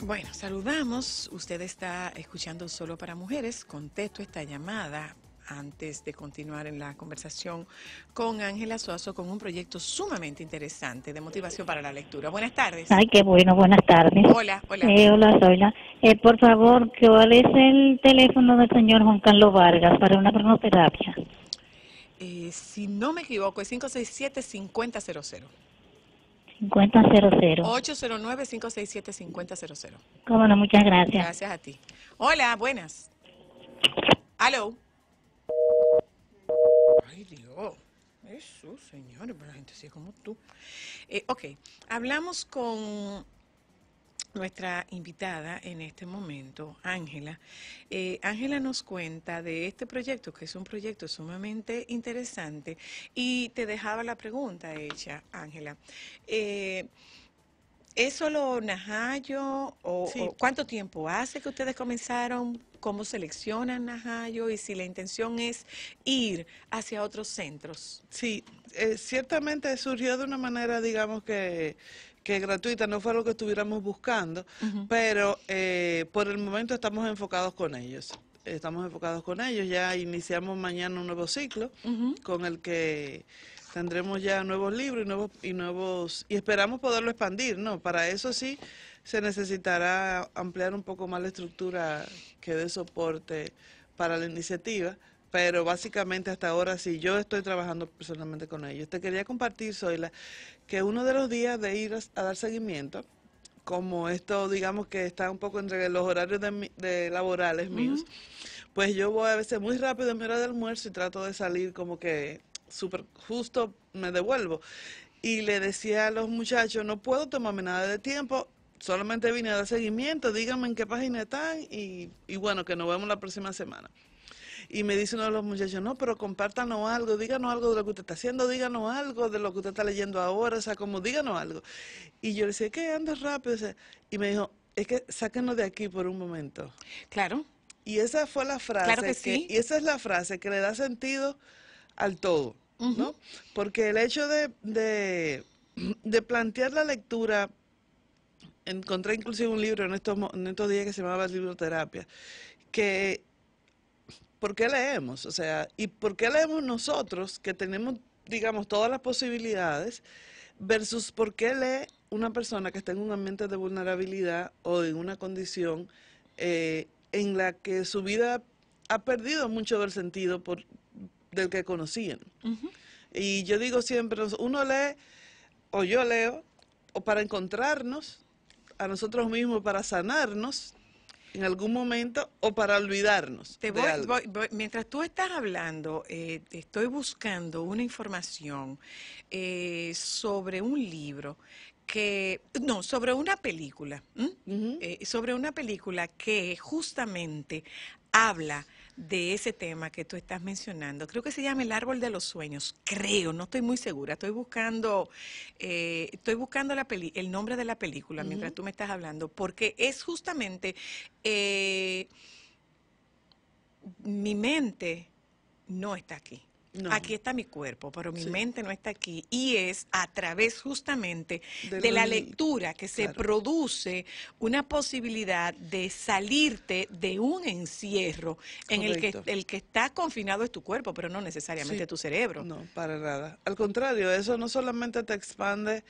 Bueno, saludamos. Usted está escuchando Solo para Mujeres. Contesto esta llamada antes de continuar en la conversación con Ángela Suazo con un proyecto sumamente interesante de motivación para la lectura. Buenas tardes. Ay, qué bueno, buenas tardes. Hola, hola. Eh, hola, hola. Eh, por favor, ¿cuál es el teléfono del señor Juan Carlos Vargas para una cronoterapia? Eh, si no me equivoco, es 567-5000. 5000. 809-567-5000. Cómo muchas gracias. Gracias a ti. Hola, buenas. Aló. Dios. Eso, señores, para gente así como tú. Eh, ok, hablamos con nuestra invitada en este momento, Ángela. Eh, Ángela nos cuenta de este proyecto, que es un proyecto sumamente interesante, y te dejaba la pregunta hecha, Ángela. Eh, ¿Es solo Najayo? O, ¿Cuánto tiempo hace que ustedes comenzaron? ¿Cómo seleccionan Najayo? Y si la intención es ir hacia otros centros. Sí, eh, ciertamente surgió de una manera, digamos que que gratuita, no fue lo que estuviéramos buscando, pero eh, por el momento estamos enfocados con ellos. Estamos enfocados con ellos, ya iniciamos mañana un nuevo ciclo con el que tendremos ya nuevos libros y nuevos y nuevos y esperamos poderlo expandir, ¿no? Para eso sí se necesitará ampliar un poco más la estructura que dé soporte para la iniciativa, pero básicamente hasta ahora sí yo estoy trabajando personalmente con ellos. Te quería compartir, Zoila, que uno de los días de ir a, dar seguimiento, como esto digamos que está un poco entre los horarios de, laborales míos, pues yo voy a veces muy rápido en mi hora de almuerzo y trato de salir como que súper justo, me devuelvo. Y le decía a los muchachos, no puedo tomarme nada de tiempo, solamente vine a dar seguimiento, díganme en qué página están y, bueno, que nos vemos la próxima semana. Y me dice uno de los muchachos, no, pero compártanos algo, díganos algo de lo que usted está haciendo, díganos algo de lo que usted está leyendo ahora, o sea, como díganos algo. Y yo le decía, ¿qué? Andas rápido. y me dijo, es que sáquenos de aquí por un momento. Claro. Y esa fue la frase. Y esa es la frase que le da sentido al todo, ¿no? Porque el hecho de, plantear la lectura, encontré inclusive un libro en estos, en estos días que se llamaba Terapia, que ¿por qué leemos? O sea, ¿y por qué leemos nosotros que tenemos, digamos, todas las posibilidades versus por qué lee una persona que está en un ambiente de vulnerabilidad o en una condición eh, en la que su vida ha perdido mucho del sentido por, del que conocían. Y yo digo siempre, uno lee, o yo leo, o para encontrarnos a nosotros mismos, para sanarnos en algún momento, o para olvidarnos. mientras tú estás hablando, eh, estoy buscando una información eh, sobre un libro que, no, sobre una película, eh, sobre una película que justamente habla de ese tema que tú estás mencionando. Creo que se llama el árbol de los sueños. Creo, no estoy muy segura. Estoy buscando, eh, estoy buscando la peli el nombre de la película mientras tú me estás hablando, porque es justamente eh, mi mente no está aquí. Aquí está mi cuerpo, pero mi mente no está aquí. Y es a través justamente de, la lectura que se produce una posibilidad de salirte de un encierro en el que el que está confinado es tu cuerpo, pero no necesariamente tu cerebro. No, para nada. Al contrario, eso no solamente te expande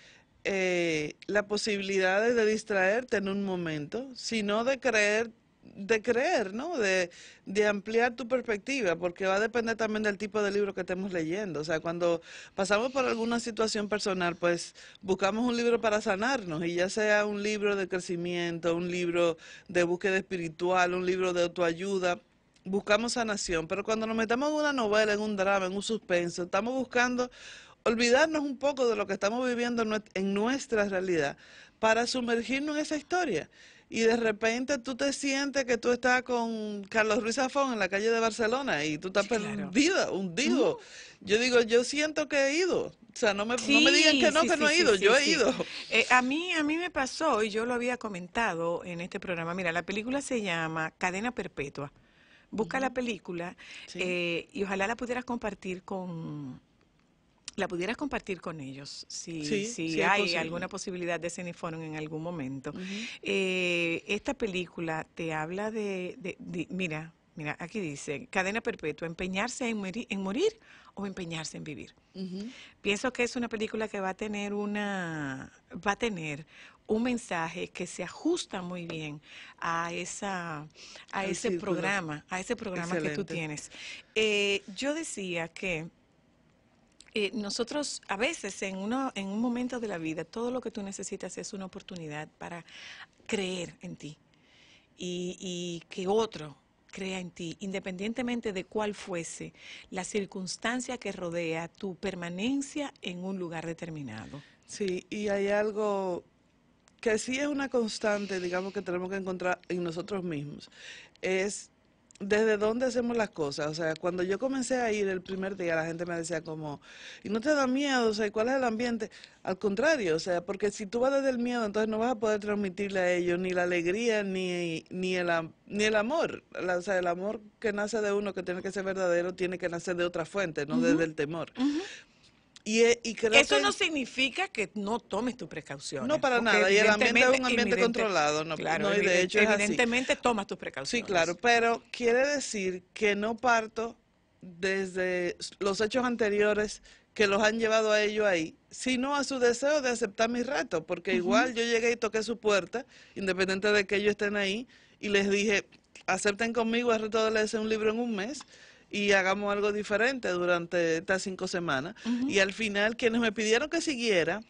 eh, la posibilidad de distraerte en un momento, sino de creer de creer, ¿no? De, de, ampliar tu perspectiva, porque va a depender también del tipo de libro que estemos leyendo. O sea, cuando pasamos por alguna situación personal, pues buscamos un libro para sanarnos, y ya sea un libro de crecimiento, un libro de búsqueda espiritual, un libro de autoayuda, buscamos sanación. Pero cuando nos metemos en una novela, en un drama, en un suspenso, estamos buscando olvidarnos un poco de lo que estamos viviendo en nuestra realidad para sumergirnos en esa historia y de repente tú te sientes que tú estás con Carlos Ruiz Zafón en la calle de Barcelona y tú estás perdida, hundido. Yo digo, yo siento que he ido. O sea, no me, digan que no, que no he ido, yo he ido. Eh, a, mí, a mí me pasó, y yo lo había comentado en este programa, mira, la película se llama Cadena Perpetua. Busca la película eh, y ojalá la pudieras compartir con la pudieras compartir con ellos, si, hay alguna posibilidad de Cineforum en algún momento. Eh, esta película te habla de, mira, mira, aquí dice, cadena perpetua, empeñarse en, morir, o empeñarse en vivir. Pienso que es una película que va a tener una, va a tener un mensaje que se ajusta muy bien a esa a ese programa, a ese programa que tú tienes. Eh, yo decía que eh, nosotros a veces en, uno, en un momento de la vida todo lo que tú necesitas es una oportunidad para creer en ti y, y que otro crea en ti, independientemente de cuál fuese la circunstancia que rodea tu permanencia en un lugar determinado. Sí, y hay algo que sí es una constante, digamos, que tenemos que encontrar en nosotros mismos, es desde dónde hacemos las cosas. O sea, cuando yo comencé a ir el primer día, la gente me decía como, ¿y no te da miedo? O sea, ¿cuál es el ambiente? Al contrario, o sea, porque si tú vas desde el miedo, entonces no vas a poder transmitirle a ellos ni la alegría ni, ni, el, ni el amor. o sea, el amor que nace de uno, que tiene que ser verdadero, tiene que nacer de otra fuente, no desde el temor. Eso no significa que no tomes tus precauciones. No, para nada. Y el ambiente es un ambiente controlado. claro, Evidentemente tomas tus precauciones. Sí, claro, pero quiere decir que no parto desde los hechos anteriores que los han llevado a ellos ahí, sino a su deseo de aceptar mi reto, porque igual yo llegué y toqué su puerta, independiente de que ellos estén ahí, y les dije, acepten conmigo el reto de leerse un libro en un mes, y hagamos algo diferente durante estas cinco semanas. Y al final, quienes me pidieron que siguiera,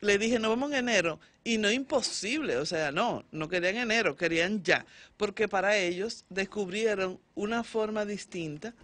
le dije, no vamos en enero. Y no imposible, o sea, no, no querían enero, querían ya. Porque para ellos descubrieron una forma distinta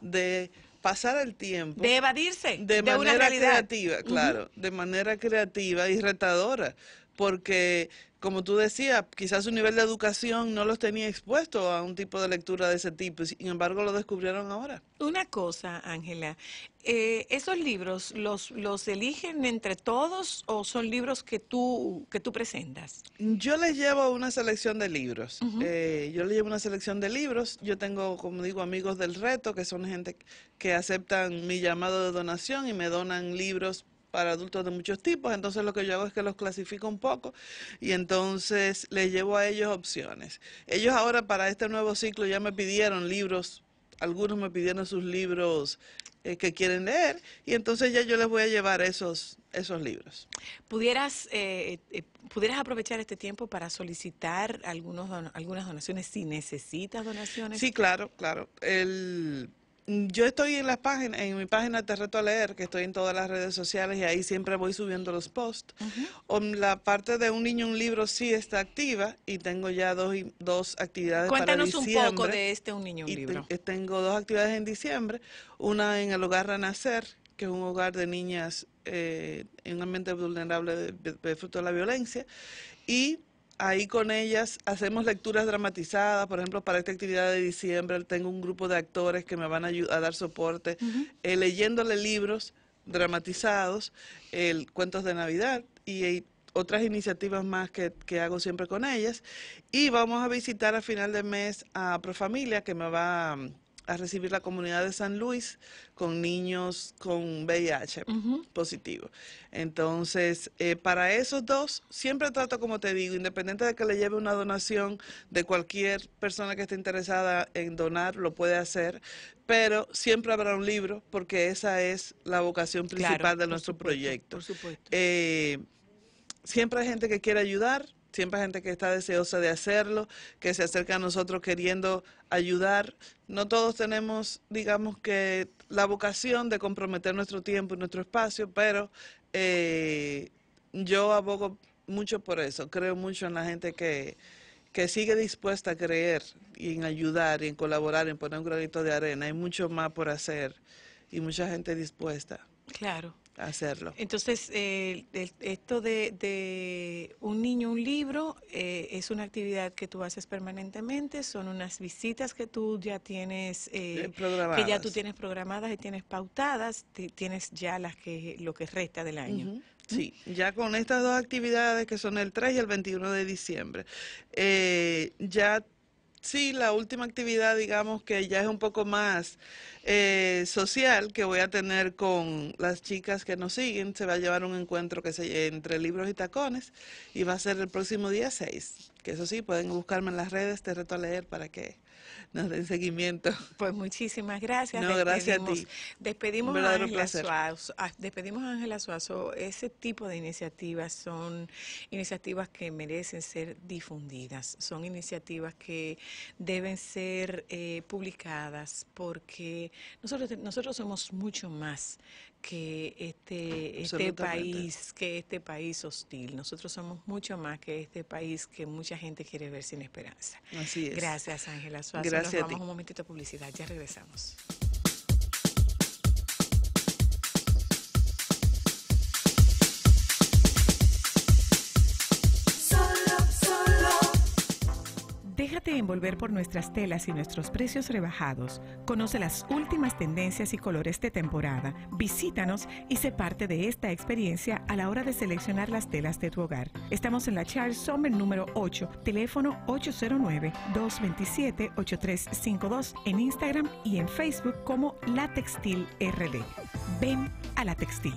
de pasar el tiempo. De evadirse. De, de manera creativa, claro. De manera creativa y retadora porque, como tú decías, quizás su nivel de educación no los tenía expuestos a un tipo de lectura de ese tipo, sin embargo lo descubrieron ahora. Una cosa, Ángela, eh, ¿esos libros los, los eligen entre todos o son libros que tú, que tú presentas? Yo les llevo una selección de libros, eh, yo les llevo una selección de libros, yo tengo, como digo, amigos del reto, que son gente que aceptan mi llamado de donación y me donan libros para adultos de muchos tipos, entonces lo que yo hago es que los clasifico un poco y entonces les llevo a ellos opciones. Ellos ahora para este nuevo ciclo ya me pidieron libros, algunos me pidieron sus libros eh, que quieren leer y entonces ya yo les voy a llevar esos, esos libros. ¿Pudieras, eh, eh, ¿Pudieras aprovechar este tiempo para solicitar algunos algunas donaciones si necesitas donaciones? Sí, claro, claro. El, yo estoy en la página, en mi página Te Reto a Leer, que estoy en todas las redes sociales y ahí siempre voy subiendo los posts. La parte de un niño, un libro sí está activa y tengo ya dos, dos actividades Cuéntanos para diciembre. un poco de este Un niño, un libro. Eh, tengo dos actividades en diciembre, una en el hogar Renacer, que es un hogar de niñas eh, en un ambiente vulnerable de, de fruto de la violencia, y ahí con ellas hacemos lecturas dramatizadas, por ejemplo, para esta actividad de diciembre tengo un grupo de actores que me van a, a dar soporte, eh, leyéndole libros dramatizados, cuentos de Navidad y, otras iniciativas más que, que, hago siempre con ellas. Y vamos a visitar a final de mes a Profamilia, que me va a a recibir la comunidad de San Luis con niños con VIH positivo. Entonces, eh, para esos dos, siempre trato, como te digo, independiente de que le lleve una donación de cualquier persona que esté interesada en donar, lo puede hacer, pero siempre habrá un libro porque esa es la vocación principal de nuestro proyecto. Por supuesto. Eh, siempre hay gente que quiere ayudar siempre hay gente que está deseosa de hacerlo, que se acerca a nosotros queriendo ayudar. No todos tenemos, digamos que, la vocación de comprometer nuestro tiempo y nuestro espacio, pero eh, yo abogo mucho por eso. Creo mucho en la gente que, que sigue dispuesta a creer y en ayudar y en colaborar, en poner un granito de arena. Hay mucho más por hacer y mucha gente dispuesta. Claro hacerlo. Entonces, esto de, un niño, un libro, eh, es una actividad que tú haces permanentemente, son unas visitas que tú ya tienes, eh, eh, que ya tú tienes programadas y tienes pautadas, tienes ya las que lo que resta del año. Sí, ya con estas dos actividades que son el 3 y el 21 de diciembre, ya Sí, la última actividad, digamos, que ya es un poco más eh, social que voy a tener con las chicas que nos siguen. Se va a llevar un encuentro que se entre libros y tacones y va a ser el próximo día 6. Que eso sí, pueden buscarme en las redes, te reto a leer para que nos den seguimiento. Pues muchísimas gracias. No, gracias a ti. Despedimos a Ángela Suazo, despedimos a Ángela Suazo. Ese tipo de iniciativas son iniciativas que merecen ser difundidas, son iniciativas que deben ser eh, publicadas porque nosotros, nosotros somos mucho más que este, este país, que este país hostil. Nosotros somos mucho más que este país que mucha gente quiere ver sin esperanza. Así es. Gracias, Ángela Suárez. Gracias. Nos vamos un momentito a publicidad, ya regresamos. Volver por nuestras telas y nuestros precios rebajados. Conoce las últimas tendencias y colores de temporada. Visítanos y sé parte de esta experiencia a la hora de seleccionar las telas de tu hogar. Estamos en la Charles Sommer número 8, teléfono 809-227-8352 en Instagram y en Facebook como La Textil RD. Ven a La Textil.